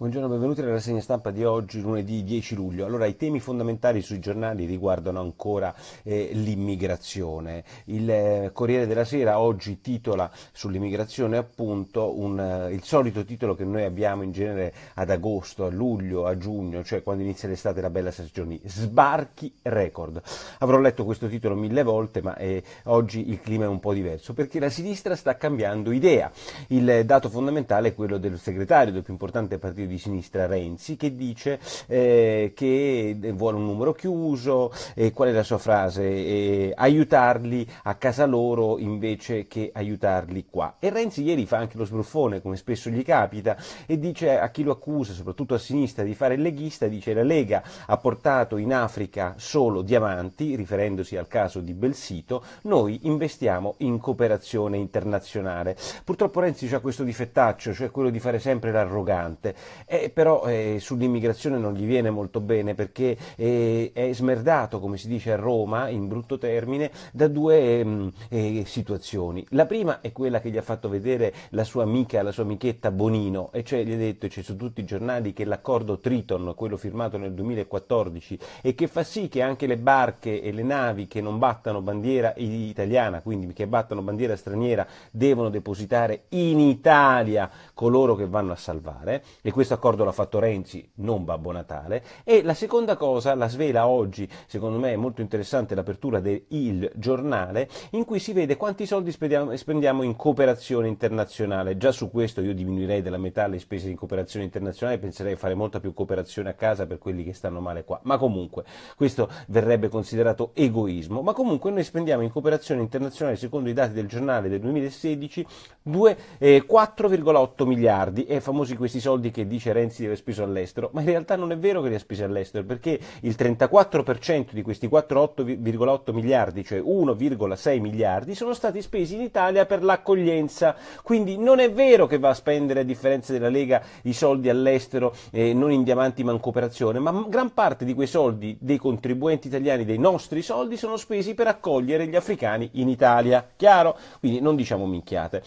Buongiorno, benvenuti alla rassegna stampa di oggi, lunedì 10 luglio. Allora, i temi fondamentali sui giornali riguardano ancora eh, l'immigrazione. Il eh, Corriere della Sera oggi titola sull'immigrazione appunto un, eh, il solito titolo che noi abbiamo in genere ad agosto, a luglio, a giugno, cioè quando inizia l'estate la bella stagione, sbarchi record. Avrò letto questo titolo mille volte, ma eh, oggi il clima è un po' diverso perché la sinistra sta cambiando idea. Il eh, dato fondamentale è quello del segretario del più importante partito di sinistra Renzi che dice eh, che vuole un numero chiuso e qual è la sua frase? Eh, aiutarli a casa loro invece che aiutarli qua. E Renzi ieri fa anche lo sbruffone come spesso gli capita e dice a chi lo accusa, soprattutto a sinistra, di fare il leghista, dice la Lega ha portato in Africa solo diamanti, riferendosi al caso di Belsito, noi investiamo in cooperazione internazionale. Purtroppo Renzi ha questo difettaccio, cioè quello di fare sempre l'arrogante eh, però eh, sull'immigrazione non gli viene molto bene perché eh, è smerdato, come si dice a Roma, in brutto termine, da due ehm, eh, situazioni. La prima è quella che gli ha fatto vedere la sua amica, la sua amichetta Bonino, e cioè gli ha detto, c'è cioè, su tutti i giornali, che l'accordo Triton, quello firmato nel 2014 e che fa sì che anche le barche e le navi che non battano bandiera italiana, quindi che battano bandiera straniera, devono depositare in Italia coloro che vanno a salvare. E questo questo accordo l'ha fatto Renzi, non Babbo Natale. E la seconda cosa la svela oggi, secondo me è molto interessante l'apertura del Il Giornale, in cui si vede quanti soldi spendiamo, spendiamo in cooperazione internazionale. Già su questo io diminuirei della metà le spese in cooperazione internazionale, penserei a fare molta più cooperazione a casa per quelli che stanno male qua. Ma comunque, questo verrebbe considerato egoismo. Ma comunque noi spendiamo in cooperazione internazionale, secondo i dati del giornale del 2016, 2, eh, 4,8 miliardi. E famosi questi soldi che dice dice Renzi di aver speso all'estero, ma in realtà non è vero che li ha spesi all'estero, perché il 34% di questi 4,8 miliardi, cioè 1,6 miliardi, sono stati spesi in Italia per l'accoglienza. Quindi non è vero che va a spendere, a differenza della Lega, i soldi all'estero, eh, non in diamanti ma in cooperazione, ma gran parte di quei soldi dei contribuenti italiani, dei nostri soldi, sono spesi per accogliere gli africani in Italia. Chiaro? Quindi non diciamo minchiate.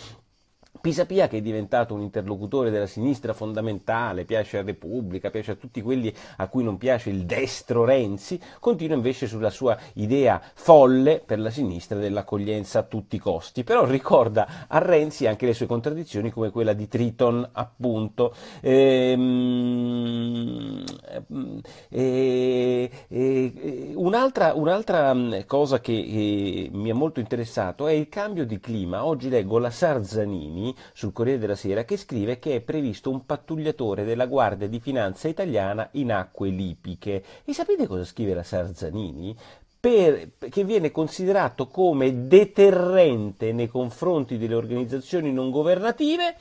Pisapia che è diventato un interlocutore della sinistra fondamentale, piace a Repubblica, piace a tutti quelli a cui non piace il destro Renzi, continua invece sulla sua idea folle per la sinistra dell'accoglienza a tutti i costi, però ricorda a Renzi anche le sue contraddizioni come quella di Triton appunto. Ehm, e, ehm, e, eh, eh, un'altra, un'altra, cosa che, che mi ha molto interessato è il cambio di clima. Oggi leggo la Sarzanini Giannini sul Corriere della Sera che scrive che è previsto un pattugliatore della Guardia di Finanza italiana in acque lipiche. E sapete cosa scrive la Sarzanini? Per, che viene considerato come deterrente nei confronti delle organizzazioni non governative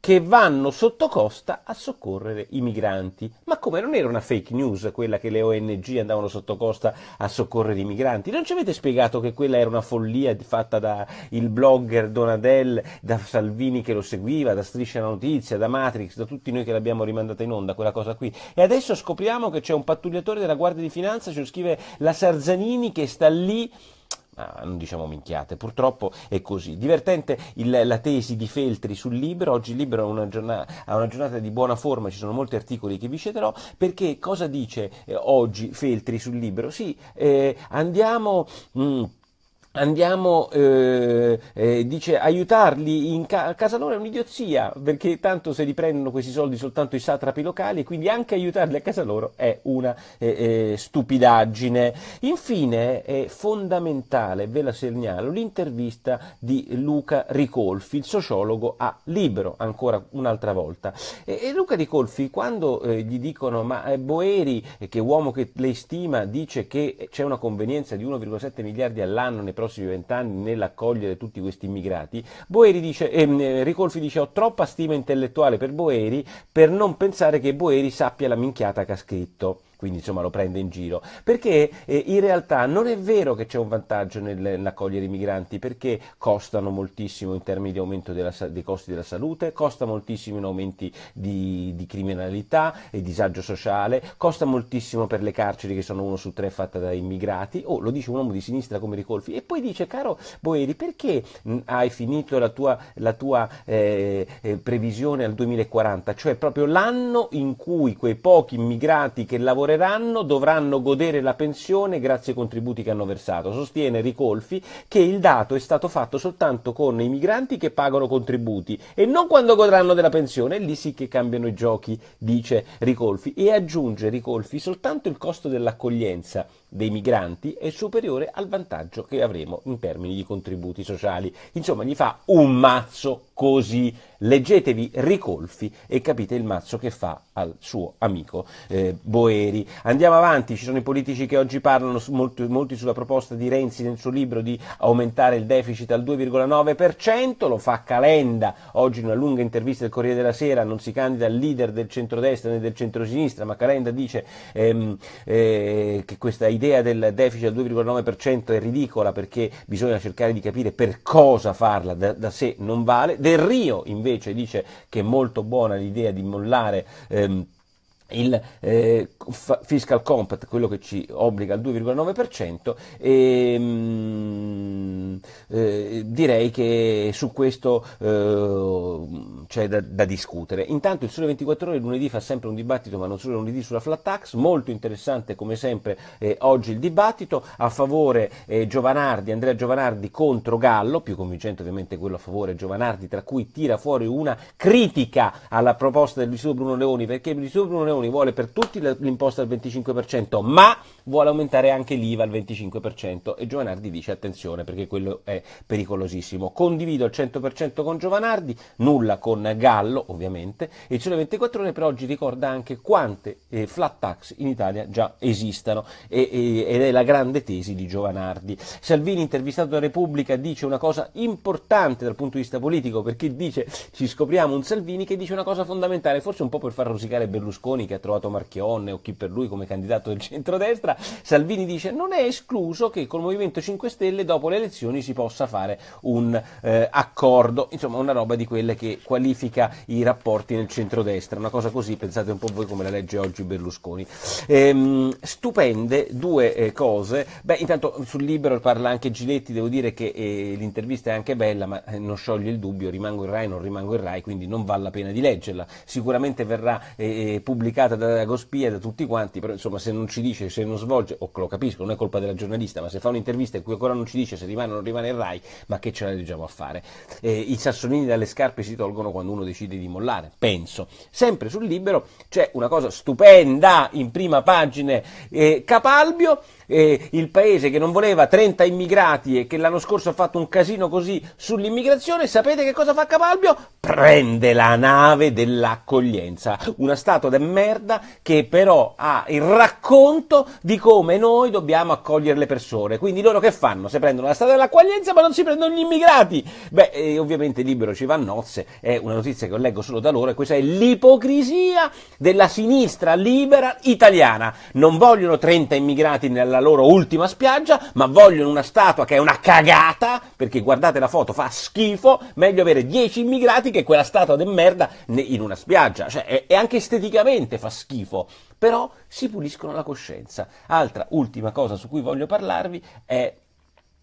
che vanno sotto costa a soccorrere i migranti. Ma come non era una fake news quella che le ONG andavano sotto costa a soccorrere i migranti? Non ci avete spiegato che quella era una follia fatta da il blogger Donadel, da Salvini che lo seguiva, da Striscia la Notizia, da Matrix, da tutti noi che l'abbiamo rimandata in onda, quella cosa qui. E adesso scopriamo che c'è un pattugliatore della Guardia di Finanza, ci scrive la Sarzanini che sta lì Ah, non diciamo minchiate, purtroppo è così. Divertente il, la tesi di Feltri sul libro, oggi il libro ha una, giornata, ha una, giornata, di buona forma, ci sono molti articoli che vi cederò, perché cosa dice eh, oggi Feltri sul libro? Sì, eh, andiamo... Mh, mm, andiamo, eh, eh, dice, aiutarli in ca- casa loro è un'idiozia, perché tanto se li prendono questi soldi soltanto i satrapi locali, quindi anche aiutarli a casa loro è una eh, eh stupidaggine. Infine è fondamentale, ve la segnalo, l'intervista di Luca Ricolfi, il sociologo a Libero, ancora un'altra volta. E, e Luca Ricolfi, quando eh, gli dicono, ma eh, Boeri, che uomo che lei stima, dice che c'è una convenienza di 1,7 miliardi all'anno, ne prossimi vent'anni nell'accogliere tutti questi immigrati, dice, ehm, eh, Ricolfi dice ho troppa stima intellettuale per Boeri per non pensare che Boeri sappia la minchiata che ha scritto quindi insomma lo prende in giro, perché eh, in realtà non è vero che c'è un vantaggio nel, nell'accogliere i migranti, perché costano moltissimo in termini di aumento della, dei costi della salute, costa moltissimo in aumenti di, di criminalità e disagio sociale, costa moltissimo per le carceri che sono uno su tre fatte da immigrati, o oh, lo dice un uomo di sinistra come Ricolfi, e poi dice caro Boeri perché mm, hai finito la tua, la tua eh, eh previsione al 2040, cioè proprio l'anno in cui quei pochi immigrati che lavoreranno lavoreranno dovranno godere la pensione grazie ai contributi che hanno versato. Sostiene Ricolfi che il dato è stato fatto soltanto con i migranti che pagano contributi e non quando godranno della pensione, lì sì che cambiano i giochi, dice Ricolfi. E aggiunge Ricolfi soltanto il costo dell'accoglienza dei migranti è superiore al vantaggio che avremo in termini di contributi sociali. Insomma, gli fa un mazzo così. Leggetevi Ricolfi e capite il mazzo che fa al suo amico eh, Boeri quindi andiamo avanti, ci sono i politici che oggi parlano molti, molti sulla proposta di Renzi nel suo libro di aumentare il deficit al 2,9%, lo fa Calenda, oggi in una lunga intervista del Corriere della Sera non si candida al leader del centrodestra né del centrosinistra, ma Calenda dice ehm, eh, che questa idea del deficit al 2,9% è ridicola perché bisogna cercare di capire per cosa farla, da, da sé non vale. Del Rio invece dice che è molto buona l'idea di mollare ehm, il eh, fiscal compact, quello che ci obbliga al 2,9%, e, mh, Ehm, eh, direi che su questo eh, c'è da, da, discutere. Intanto il Sole 24 Ore lunedì fa sempre un dibattito, ma non solo lunedì, sulla flat tax, molto interessante come sempre eh, oggi il dibattito, a favore eh, Giovanardi, Andrea Giovanardi contro Gallo, più convincente ovviamente quello a favore Giovanardi, tra cui tira fuori una critica alla proposta del Vissuto Bruno Leoni, perché il Vissuto Bruno Leoni vuole per tutti l'imposta al 25%, ma vuole aumentare anche l'IVA al 25% e Giovanardi dice attenzione perché quello quello è pericolosissimo. Condivido al 100% con Giovanardi, nulla con Gallo ovviamente, il Sole 24 Ore però oggi ricorda anche quante eh, flat tax in Italia già esistano e, e, ed è la grande tesi di Giovanardi. Salvini intervistato da Repubblica dice una cosa importante dal punto di vista politico perché dice ci scopriamo un Salvini che dice una cosa fondamentale, forse un po' per far rosicare Berlusconi che ha trovato Marchionne o chi per lui come candidato del centrodestra, Salvini dice non è escluso che col Movimento 5 Stelle dopo le elezioni cui si possa fare un eh, accordo, insomma una roba di quelle che qualifica i rapporti nel centrodestra, una cosa così, pensate un po' voi come la legge oggi Berlusconi. Ehm, stupende due eh, cose, beh intanto sul libero parla anche Giletti, devo dire che eh, l'intervista è anche bella, ma eh, non scioglie il dubbio, rimango in Rai, non rimango in Rai, quindi non vale la pena di leggerla, sicuramente verrà eh, eh, pubblicata da, da Gospia e da tutti quanti, però insomma se non ci dice, se non svolge, o lo capisco, non è colpa della giornalista, ma se fa un'intervista in cui ancora non ci dice se rimane o non rimane, rimane il Rai, ma che ce la leggiamo a fare? Eh, I sassolini dalle scarpe si tolgono quando uno decide di mollare, penso. Sempre sul libero c'è una cosa stupenda in prima pagina, eh, Capalbio eh, il paese che non voleva 30 immigrati e che l'anno scorso ha fatto un casino così sull'immigrazione, sapete che cosa fa Cavalbio? Prende la nave dell'accoglienza, una statua de merda che però ha il racconto di come noi dobbiamo accogliere le persone. Quindi loro che fanno? Se prendono la statua dell'accoglienza ma non si prendono gli immigrati. Beh, eh, ovviamente Libero ci va a nozze, è una notizia che ho leggo solo da loro e questa è l'ipocrisia della sinistra libera italiana. Non vogliono 30 immigrati nella la loro ultima spiaggia, ma vogliono una statua che è una cagata, perché guardate la foto, fa schifo, meglio avere 10 immigrati che quella statua de merda in una spiaggia, cioè, è anche esteticamente fa schifo, però si puliscono la coscienza. Altra ultima cosa su cui voglio parlarvi è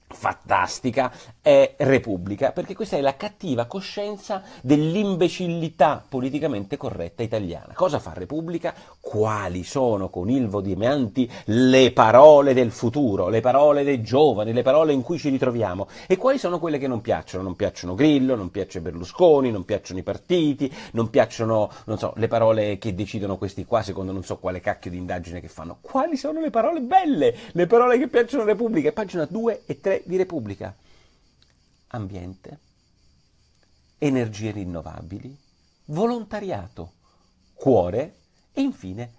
fantastica è Repubblica, perché questa è la cattiva coscienza dell'imbecillità politicamente corretta italiana. Cosa fa Repubblica? Quali sono con Ilvo Di Meanti le parole del futuro, le parole dei giovani, le parole in cui ci ritroviamo e quali sono quelle che non piacciono? Non piacciono Grillo, non piace Berlusconi, non piacciono i partiti, non piacciono, non so, le parole che decidono questi qua secondo non so quale cacchio di indagine che fanno. Quali sono le parole belle? Le parole che piacciono Repubblica? Pagina 2 e 3 di Repubblica. Ambiente, energie rinnovabili, volontariato, cuore e infine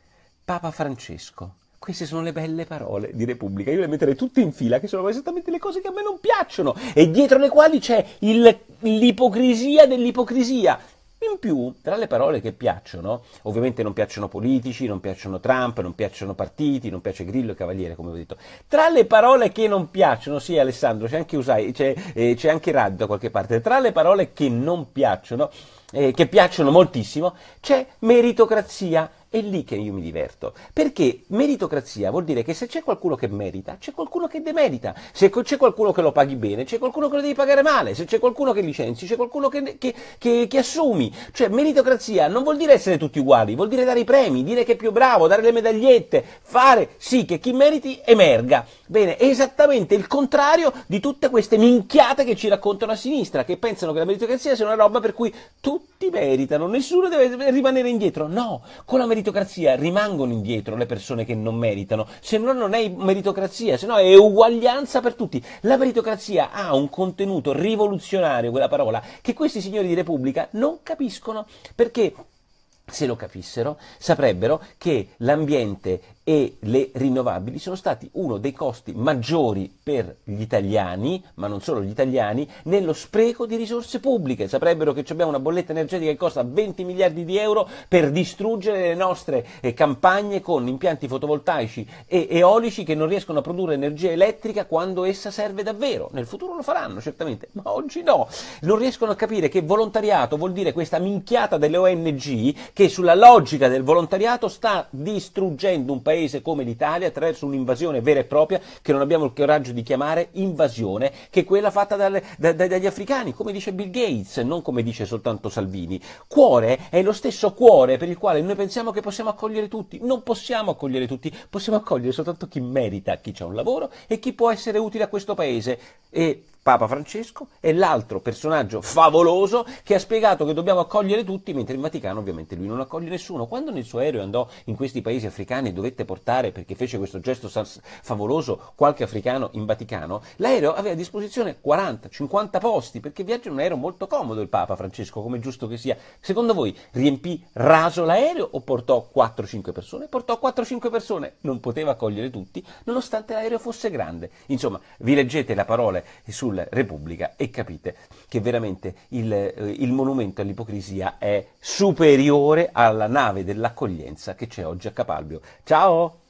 Papa Francesco. Queste sono le belle parole di Repubblica. Io le metterei tutte in fila, che sono esattamente le cose che a me non piacciono e dietro le quali c'è il, l'ipocrisia dell'ipocrisia. In più, tra le parole che piacciono, ovviamente non piacciono politici, non piacciono Trump, non piacciono partiti, non piace Grillo e Cavaliere, come ho detto. Tra le parole che non piacciono, sì Alessandro, c'è anche Usai, c'è, eh, c'è anche Rad da qualche parte, tra le parole che non piacciono, eh, che piacciono moltissimo, c'è meritocrazia è lì che io mi diverto. Perché meritocrazia vuol dire che se c'è qualcuno che merita, c'è qualcuno che demerita. Se c'è qualcuno che lo paghi bene, c'è qualcuno che lo devi pagare male. Se c'è qualcuno che licenzi, c'è qualcuno che, che, che, che assumi. Cioè, meritocrazia non vuol dire essere tutti uguali, vuol dire dare i premi, dire che è più bravo, dare le medagliette, fare sì che chi meriti emerga. Bene, è esattamente il contrario di tutte queste minchiate che ci raccontano a sinistra, che pensano che la meritocrazia sia una roba per cui tutti meritano, nessuno deve rimanere indietro. No, con la meritocrazia meritocrazia rimangono indietro le persone che non meritano, se no non è meritocrazia, se no è uguaglianza per tutti. La meritocrazia ha un contenuto rivoluzionario, quella parola, che questi signori di Repubblica non capiscono, perché se lo capissero, saprebbero che l'ambiente e le rinnovabili sono stati uno dei costi maggiori per gli italiani, ma non solo gli italiani, nello spreco di risorse pubbliche. Saprebbero che abbiamo una bolletta energetica che costa 20 miliardi di euro per distruggere le nostre eh, campagne con impianti fotovoltaici e eolici che non riescono a produrre energia elettrica quando essa serve davvero. Nel futuro lo faranno, certamente, ma oggi no. Non riescono a capire che volontariato vuol dire questa minchiata delle ONG che sulla logica del volontariato sta distruggendo un paese paese come l'Italia attraverso un'invasione vera e propria che non abbiamo il coraggio di chiamare invasione, che è quella fatta dalle, da, da, dagli africani, come dice Bill Gates, non come dice soltanto Salvini. Cuore è lo stesso cuore per il quale noi pensiamo che possiamo accogliere tutti. Non possiamo accogliere tutti, possiamo accogliere soltanto chi merita, chi ha un lavoro e chi può essere utile a questo paese. E Papa Francesco, e l'altro personaggio favoloso che ha spiegato che dobbiamo accogliere tutti, mentre in Vaticano ovviamente lui non accoglie nessuno. Quando nel suo aereo andò in questi paesi africani e dovette portare, perché fece questo gesto favoloso, qualche africano in Vaticano, l'aereo aveva a disposizione 40-50 posti, perché viaggia in un aereo molto comodo il Papa Francesco, come giusto che sia. Secondo voi riempì raso l'aereo o portò 4-5 persone? Portò 4-5 persone, non poteva accogliere tutti, nonostante l'aereo fosse grande. Insomma, vi leggete la parola sul Repubblica e capite che veramente il, eh, il monumento all'ipocrisia è superiore alla nave dell'accoglienza che c'è oggi a Capalbio. Ciao!